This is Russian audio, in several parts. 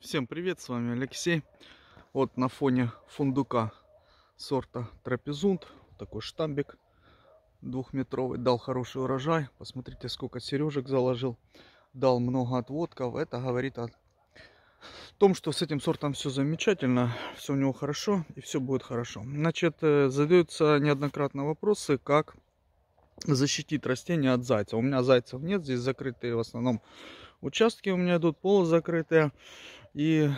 Всем привет, с вами Алексей. Вот на фоне фундука сорта Трапезунд такой штамбик двухметровый, дал хороший урожай. Посмотрите, сколько сережек заложил, дал много отводков. Это говорит о том, что с этим сортом все замечательно, все у него хорошо и все будет хорошо. Значит, э, задаются неоднократно вопросы, как защитить растение от зайцев. У меня зайцев нет, здесь закрытые в основном участки у меня идут, полузакрытые. закрытые. И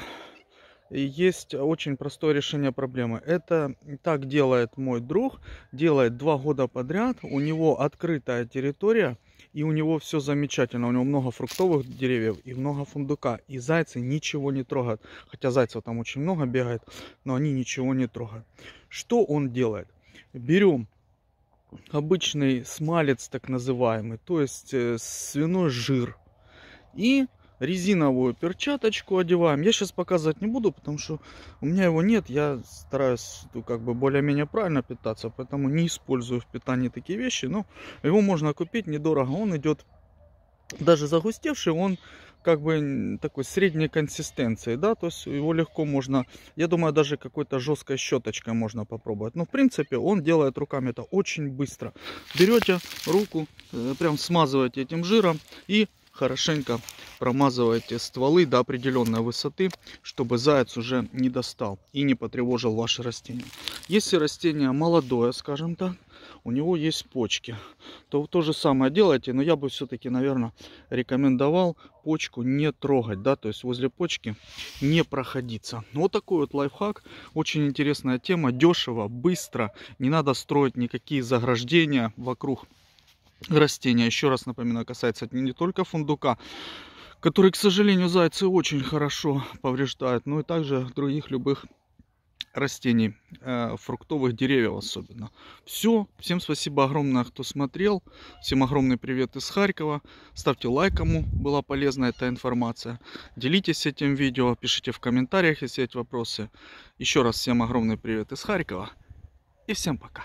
есть очень простое решение проблемы. Это так делает мой друг, делает два года подряд. У него открытая территория, и у него все замечательно. У него много фруктовых деревьев и много фундука. И зайцы ничего не трогают. Хотя зайцев там очень много бегает, но они ничего не трогают. Что он делает? Берем обычный смалец, так называемый, то есть э, свиной жир. И резиновую перчаточку одеваем. Я сейчас показывать не буду, потому что у меня его нет. Я стараюсь ну, как бы более-менее правильно питаться, поэтому не использую в питании такие вещи. Но его можно купить недорого. Он идет даже загустевший, он как бы такой средней консистенции, да, то есть его легко можно, я думаю, даже какой-то жесткой щеточкой можно попробовать. Но, в принципе, он делает руками это очень быстро. Берете руку, э, прям смазываете этим жиром и хорошенько промазываете стволы до определенной высоты, чтобы заяц уже не достал и не потревожил ваше растение. Если растение молодое, скажем так, у него есть почки, то то же самое делайте, но я бы все-таки, наверное, рекомендовал почку не трогать, да, то есть возле почки не проходиться. Вот такой вот лайфхак, очень интересная тема, дешево, быстро, не надо строить никакие заграждения вокруг растения. Еще раз напоминаю, касается не только фундука, которые, к сожалению, зайцы очень хорошо повреждают, ну и также других любых растений, э, фруктовых деревьев особенно. Все, всем спасибо огромное, кто смотрел, всем огромный привет из Харькова, ставьте лайк, кому была полезна эта информация, делитесь этим видео, пишите в комментариях, если есть вопросы. Еще раз всем огромный привет из Харькова и всем пока.